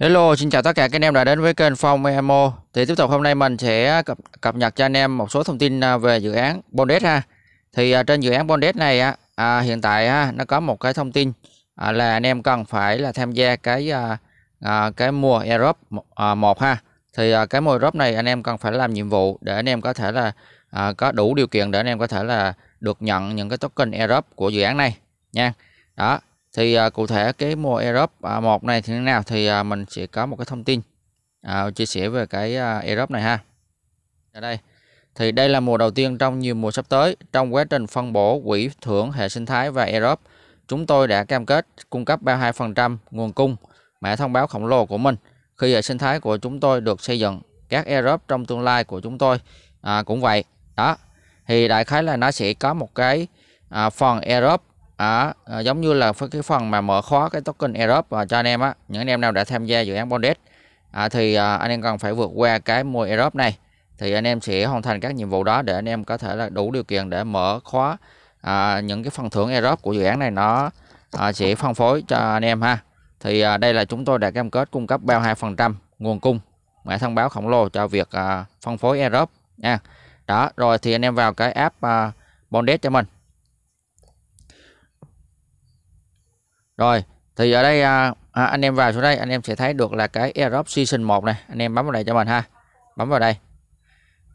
Hello, xin chào tất cả các anh em đã đến với kênh Phong Emo. Thì tiếp tục hôm nay mình sẽ cập, cập nhật cho anh em một số thông tin à, về dự án Bondes ha. Thì à, trên dự án Bondes này á, à, hiện tại ha nó có một cái thông tin à, là anh em cần phải là tham gia cái à, à, cái mùa Europe à, ha. Thì à, cái mùa Europe này anh em cần phải làm nhiệm vụ để anh em có thể là à, có đủ điều kiện để anh em có thể là được nhận những cái token Europe của dự án này nha. Đó, thì à, cụ thể cái mùa Europe à, một này thì thế nào thì à, mình sẽ có một cái thông tin à, chia sẻ về cái à, Europe này ha ở đây thì đây là mùa đầu tiên trong nhiều mùa sắp tới trong quá trình phân bổ quỹ thưởng hệ sinh thái và Europe chúng tôi đã cam kết cung cấp 32% nguồn cung mã thông báo khổng lồ của mình khi hệ sinh thái của chúng tôi được xây dựng các Europe trong tương lai của chúng tôi à, cũng vậy đó thì đại khái là nó sẽ có một cái à, phần Europe à, giống như là cái phần mà mở khóa cái token Erop à, ờ, cho anh em á những anh em nào đã tham gia dự án Bonded à, thì à, anh em cần phải vượt qua cái mua Erop này thì anh em sẽ hoàn thành các nhiệm vụ đó để anh em có thể là đủ điều kiện để mở khóa à, những cái phần thưởng Erop của dự án này nó à, sẽ phân phối cho anh em ha thì à, đây là chúng tôi đã cam kết cung cấp bao 2% nguồn cung mã thông báo khổng lồ cho việc à, phân phối Erop nha đó rồi thì anh em vào cái app à, Bondes cho mình Rồi thì ở đây à, à, anh em vào xuống đây anh em sẽ thấy được là cái AirDrop Season 1 này anh em bấm vào đây cho mình ha bấm vào đây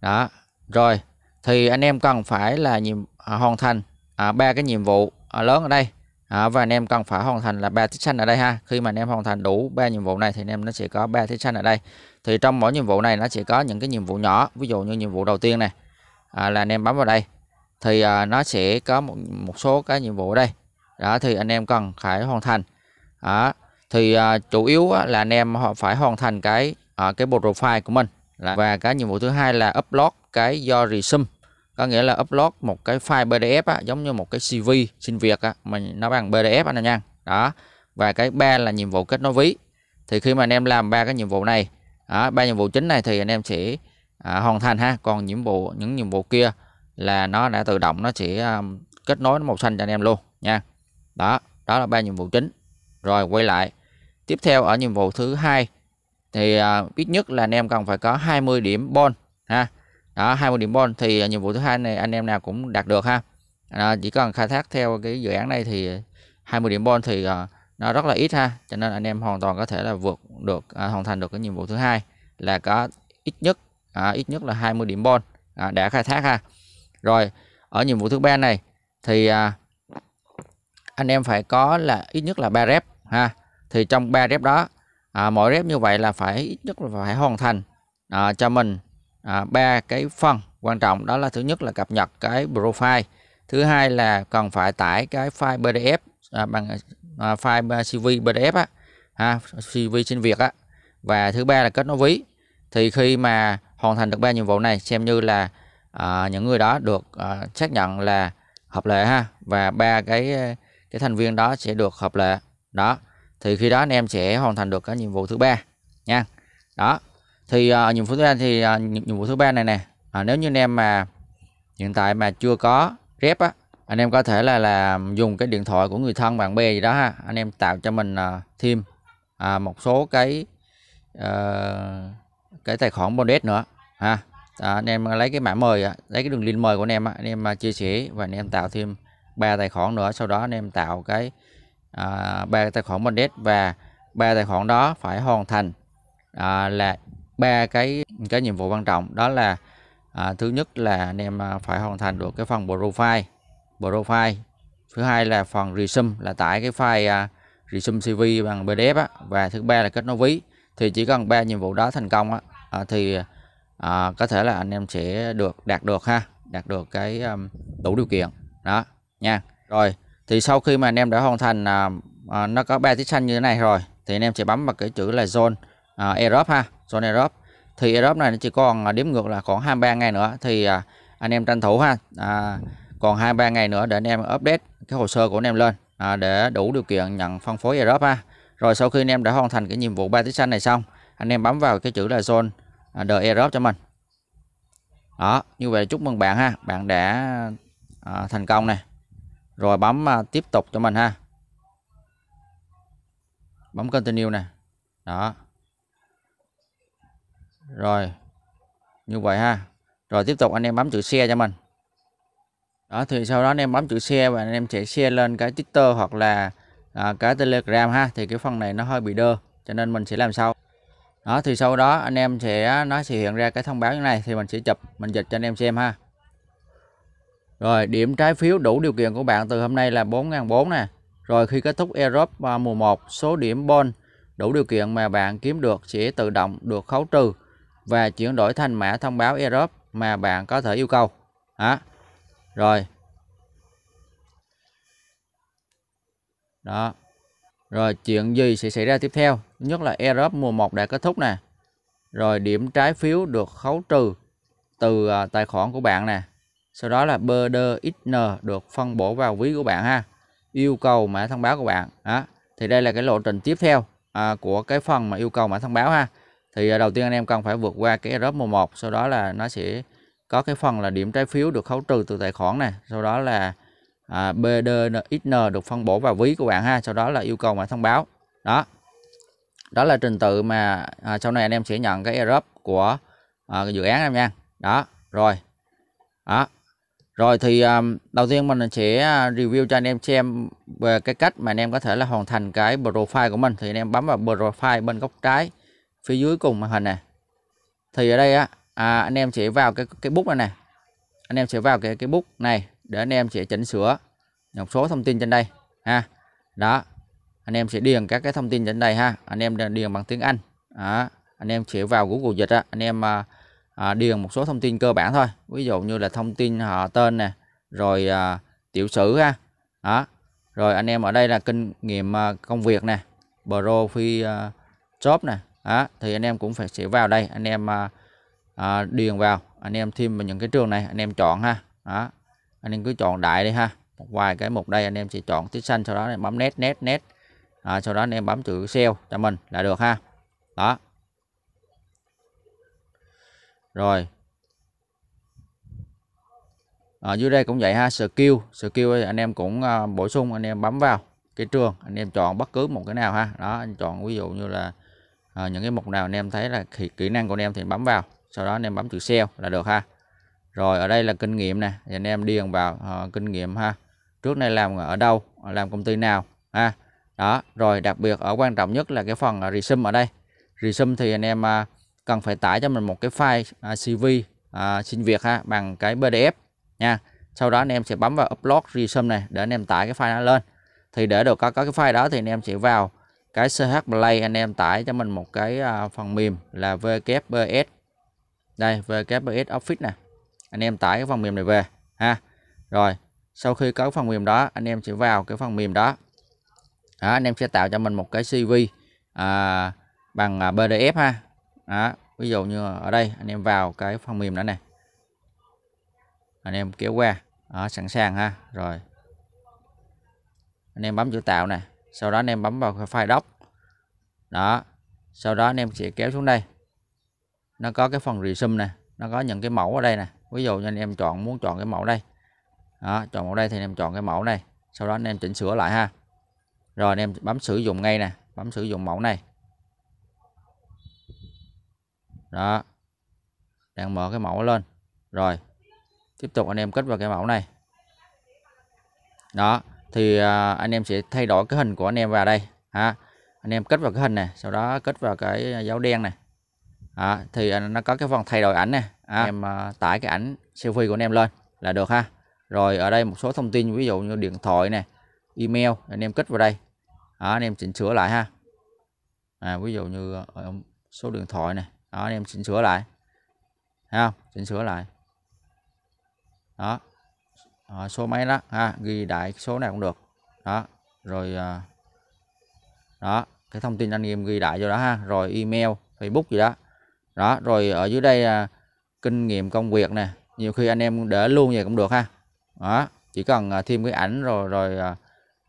đó rồi thì anh em cần phải là nhiệm à, hoàn thành à, ba à, cái nhiệm vụ à, lớn ở đây à, và anh em cần phải hoàn thành là ba tích xanh ở đây ha khi mà anh em hoàn thành đủ ba nhiệm vụ này thì anh em nó sẽ có ba tích xanh ở đây thì trong mỗi nhiệm vụ này nó sẽ có những cái nhiệm vụ nhỏ ví dụ như nhiệm vụ đầu tiên này à, là anh em bấm vào đây thì à, nó sẽ có một, một số cái nhiệm vụ ở đây đó thì anh em cần phải hoàn thành đó thì à, chủ yếu á, là anh em họ phải hoàn thành cái à, cái bộ profile của mình là và cái nhiệm vụ thứ hai là upload cái do resume có nghĩa là upload một cái file PDF á, giống như một cái CV xin việc á, mình nó bằng PDF anh em nha đó và cái ba là nhiệm vụ kết nối ví thì khi mà anh em làm ba cái nhiệm vụ này ba nhiệm vụ chính này thì anh em sẽ à, hoàn thành ha còn nhiệm vụ những nhiệm vụ kia là nó đã tự động nó sẽ um, kết nối màu xanh cho anh em luôn nha đó đó là ba nhiệm vụ chính rồi quay lại tiếp theo ở nhiệm vụ thứ hai thì à, ít nhất là anh em cần phải có 20 điểm bon ha đó 20 điểm bon thì à, nhiệm vụ thứ hai này anh em nào cũng đạt được ha à, chỉ cần khai thác theo cái dự án này thì 20 điểm bon thì à, nó rất là ít ha cho nên anh em hoàn toàn có thể là vượt được à, hoàn thành được cái nhiệm vụ thứ hai là có ít nhất à, ít nhất là 20 điểm bon à, đã khai thác ha rồi ở nhiệm vụ thứ ba này thì à, anh em phải có là ít nhất là ba rep ha thì trong ba rep đó à, mỗi rep như vậy là phải ít nhất là phải hoàn thành à, cho mình à, ba à, cái phần quan trọng đó là thứ nhất là cập nhật cái profile thứ hai là cần phải tải cái file pdf à, bằng à, file à, cv pdf á ha, cv sinh việc á và thứ ba là kết nối ví thì khi mà hoàn thành được ba nhiệm vụ này xem như là à, những người đó được à, xác nhận là hợp lệ ha và ba cái cái thành viên đó sẽ được hợp lệ đó thì khi đó anh em sẽ hoàn thành được cái nhiệm vụ thứ ba nha đó thì uh, nhiệm vụ thứ ba thì uh, nhiệm vụ thứ ba này nè à, nếu như anh em mà hiện tại mà chưa có rep á anh em có thể là là dùng cái điện thoại của người thân bạn bè gì đó ha anh em tạo cho mình uh, thêm uh, một số cái uh, cái tài khoản bonus nữa ha à, anh em lấy cái mã mời lấy cái đường link mời của anh em anh em chia sẻ và anh em tạo thêm ba tài khoản nữa sau đó anh em tạo cái à, ba uh, tài khoản Mondex và ba tài khoản đó phải hoàn thành uh, là ba cái cái nhiệm vụ quan trọng đó là uh, thứ nhất là anh em phải hoàn thành được cái phần profile profile thứ hai là phần resume là tải cái file uh, resume CV bằng PDF á. và thứ ba là kết nối ví thì chỉ cần ba nhiệm vụ đó thành công á, à, thì à, có thể là anh em sẽ được đạt được ha đạt được cái um, đủ điều kiện đó nha rồi thì sau khi mà anh em đã hoàn thành à, à, nó có ba tích xanh như thế này rồi thì anh em sẽ bấm vào cái chữ là zone à, Europe ha zone Europe thì Europe này nó chỉ còn à, điểm ngược là khoảng 23 ngày nữa thì à, anh em tranh thủ ha à, còn 23 ngày nữa để anh em update cái hồ sơ của anh em lên à, để đủ điều kiện nhận phân phối Europe ha rồi sau khi anh em đã hoàn thành cái nhiệm vụ ba tích xanh này xong anh em bấm vào cái chữ là zone à, the Europe cho mình đó như vậy chúc mừng bạn ha bạn đã à, thành công này rồi bấm à, tiếp tục cho mình ha bấm continue nè đó rồi như vậy ha rồi tiếp tục anh em bấm chữ share cho mình đó thì sau đó anh em bấm chữ share và anh em sẽ share lên cái Twitter hoặc là à, cái Telegram ha thì cái phần này nó hơi bị đơ cho nên mình sẽ làm sau đó thì sau đó anh em sẽ nó sẽ hiện ra cái thông báo như này thì mình sẽ chụp mình dịch cho anh em xem ha rồi điểm trái phiếu đủ điều kiện của bạn từ hôm nay là 4.400 nè. Rồi khi kết thúc Europe à, mùa 1, số điểm bond đủ điều kiện mà bạn kiếm được sẽ tự động được khấu trừ và chuyển đổi thành mã thông báo Europe mà bạn có thể yêu cầu. Đó. Rồi. Đó. Rồi chuyện gì sẽ xảy ra tiếp theo? Nhất là Europe mùa 1 đã kết thúc nè. Rồi điểm trái phiếu được khấu trừ từ à, tài khoản của bạn nè sau đó là bdxn được phân bổ vào ví của bạn ha yêu cầu mã thông báo của bạn đó. thì đây là cái lộ trình tiếp theo à, của cái phần mà yêu cầu mã thông báo ha thì à, đầu tiên anh em cần phải vượt qua cái error 11 sau đó là nó sẽ có cái phần là điểm trái phiếu được khấu trừ từ tài khoản này sau đó là à, BDXN được phân bổ vào ví của bạn ha sau đó là yêu cầu mã thông báo đó đó là trình tự mà à, sau này anh em sẽ nhận cái error của à, cái dự án em nha đó rồi đó rồi thì um, đầu tiên mình sẽ à, review cho anh em xem về cái cách mà anh em có thể là hoàn thành cái profile của mình. Thì anh em bấm vào profile bên góc trái phía dưới cùng màn hình này. Thì ở đây á à, anh em sẽ vào cái cái bút này nè. Anh em sẽ vào cái cái bút này để anh em sẽ chỉnh sửa một số thông tin trên đây ha. Đó. Anh em sẽ điền các cái thông tin trên đây ha. Anh em điền bằng tiếng Anh. Đó. Anh em sẽ vào Google dịch á, anh em uh, à, điền một số thông tin cơ bản thôi ví dụ như là thông tin họ à, tên nè rồi à, tiểu sử ha đó rồi anh em ở đây là kinh nghiệm à, công việc nè profile à, job nè đó thì anh em cũng phải sẽ vào đây anh em à, à, điền vào anh em thêm vào những cái trường này anh em chọn ha đó anh em cứ chọn đại đi ha một vài cái mục đây anh em sẽ chọn tích xanh sau đó anh em bấm nét nét nét à, sau đó anh em bấm chữ sale cho mình là được ha đó rồi ở dưới đây cũng vậy ha skill skill anh em cũng à, bổ sung anh em bấm vào cái trường anh em chọn bất cứ một cái nào ha đó anh chọn ví dụ như là à, những cái mục nào anh em thấy là kỹ, kỹ năng của anh em thì bấm vào sau đó anh em bấm chữ sell là được ha rồi ở đây là kinh nghiệm nè thì anh em điền vào à, kinh nghiệm ha trước nay làm ở đâu làm công ty nào ha đó rồi đặc biệt ở quan trọng nhất là cái phần à, resume ở đây resume thì anh em à, cần phải tải cho mình một cái file à, CV à, xin việc ha bằng cái PDF nha sau đó anh em sẽ bấm vào upload resume này để anh em tải cái file nó lên thì để được có, có cái file đó thì anh em sẽ vào cái CH Play anh em tải cho mình một cái à, phần mềm là WPS đây WPS Office nè anh em tải cái phần mềm này về ha rồi sau khi có phần mềm đó anh em sẽ vào cái phần mềm đó, đó anh em sẽ tạo cho mình một cái CV à, bằng à, PDF ha đó ví dụ như ở đây anh em vào cái phần mềm đó này anh em kéo qua đó, sẵn sàng ha rồi anh em bấm chữ tạo này sau đó anh em bấm vào cái file doc đó sau đó anh em sẽ kéo xuống đây nó có cái phần resume này nó có những cái mẫu ở đây nè ví dụ như anh em chọn muốn chọn cái mẫu đây đó, chọn mẫu đây thì anh em chọn cái mẫu này sau đó anh em chỉnh sửa lại ha rồi anh em bấm sử dụng ngay nè bấm sử dụng mẫu này đó đang mở cái mẫu lên rồi tiếp tục anh em kết vào cái mẫu này đó thì à, anh em sẽ thay đổi cái hình của anh em vào đây ha anh em kết vào cái hình này sau đó kết vào cái dấu đen này à, thì nó có cái phần thay đổi ảnh này anh em à, tải cái ảnh selfie của anh em lên là được ha rồi ở đây một số thông tin ví dụ như điện thoại này email anh em kết vào đây à, anh em chỉnh sửa lại ha à, ví dụ như ờ, số điện thoại này đó anh em chỉnh sửa lại ha chỉnh sửa lại đó à, số máy đó ha ghi đại số này cũng được đó rồi à, đó cái thông tin anh em ghi đại vô đó ha rồi email facebook gì đó đó rồi ở dưới đây à, kinh nghiệm công việc nè nhiều khi anh em để luôn vậy cũng được ha đó chỉ cần à, thêm cái ảnh rồi rồi à,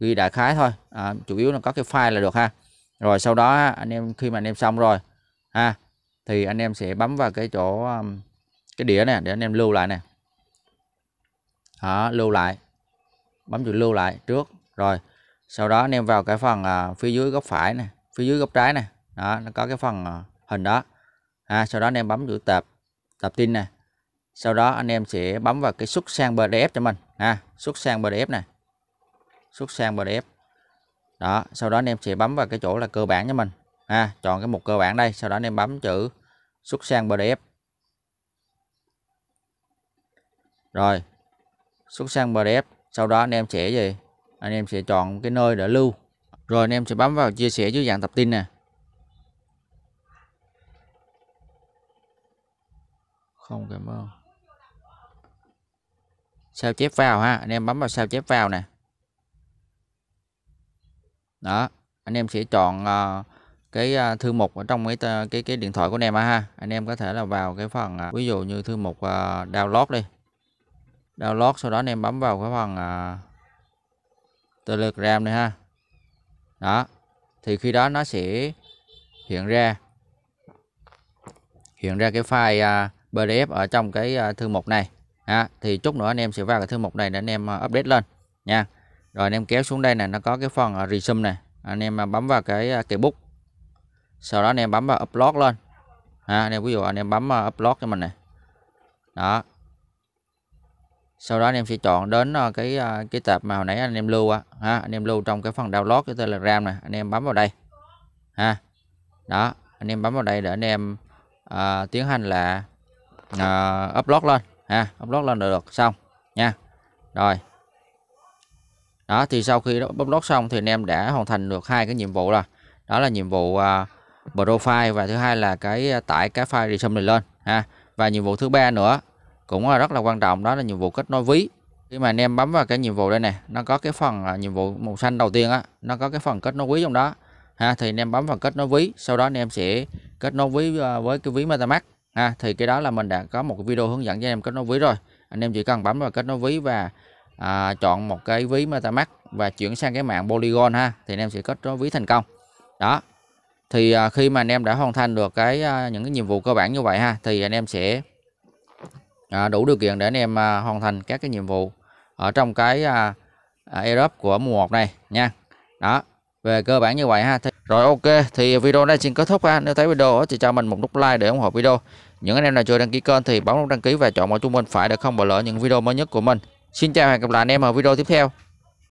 ghi đại khái thôi à, chủ yếu là có cái file là được ha rồi sau đó anh em khi mà anh em xong rồi ha thì anh em sẽ bấm vào cái chỗ um, cái đĩa này để anh em lưu lại nè đó, lưu lại bấm chữ lưu lại trước rồi sau đó anh em vào cái phần à, phía dưới góc phải này phía dưới góc trái này đó nó có cái phần à, hình đó à, sau đó anh em bấm chữ tập tập tin nè sau đó anh em sẽ bấm vào cái xuất sang PDF cho mình ha à, xuất sang PDF này xuất sang PDF đó sau đó anh em sẽ bấm vào cái chỗ là cơ bản cho mình ha à, chọn cái mục cơ bản đây sau đó anh em bấm chữ xuất sang PDF rồi xuất sang PDF sau đó anh em sẽ gì anh em sẽ chọn cái nơi để lưu rồi anh em sẽ bấm vào chia sẻ dưới dạng tập tin nè không cảm ơn sao chép vào ha anh em bấm vào sao chép vào nè đó anh em sẽ chọn uh, cái à, thư mục ở trong cái cái cái điện thoại của anh em ha anh em có thể là vào cái phần à, ví dụ như thư mục à, download đi download sau đó anh em bấm vào cái phần telegram này ha đó thì khi đó nó sẽ hiện ra hiện ra cái file PDF ở trong cái thư mục này ha thì chút nữa anh em sẽ vào cái thư mục này để anh em update lên nha rồi anh em kéo xuống đây này nó có cái phần resume này anh em bấm vào cái cái bút sau đó anh em bấm vào upload lên ha, anh em ví dụ anh em bấm upload cho mình này đó sau đó anh em sẽ chọn đến ờ, cái ờ, cái tập mà hồi nãy anh em lưu á ha anh em lưu trong cái phần download cái ram này anh em bấm vào đây ha đó anh em bấm vào đây để anh em à, tiến hành là à, upload lên ha upload lên được, được xong nha rồi đó thì sau khi upload xong thì anh em đã hoàn thành được hai cái nhiệm vụ rồi đó là nhiệm vụ à, profile và thứ hai là cái à, tải cái file resume này lên ha và nhiệm vụ thứ ba nữa cũng là rất là quan trọng đó là nhiệm vụ kết nối ví khi mà anh em bấm vào cái nhiệm vụ đây này nó có cái phần à, nhiệm vụ màu xanh đầu tiên á nó có cái phần kết nối ví trong đó ha thì anh em bấm vào kết nối ví sau đó anh em sẽ kết nối ví à, với cái ví MetaMask ha thì cái đó là mình đã có một video hướng dẫn cho anh em kết nối ví rồi anh em chỉ cần bấm vào kết nối ví và à, chọn một cái ví MetaMask và chuyển sang cái mạng Polygon ha thì anh em sẽ kết nối ví thành công đó thì à, khi mà anh em đã hoàn thành được cái à, những cái nhiệm vụ cơ bản như vậy ha thì anh em sẽ à, đủ điều kiện để anh em hoàn thành các cái nhiệm vụ ở trong cái Europe của mùa 1 này nha đó về cơ bản như vậy ha thì, rồi ok thì video này xin kết thúc ha nếu thấy video thì cho mình một nút like để ủng hộ video những anh em nào chưa đăng ký kênh thì bấm nút đăng ký và chọn vào trung bên phải để không bỏ lỡ những video mới nhất của mình xin chào và hẹn gặp lại anh em ở video tiếp theo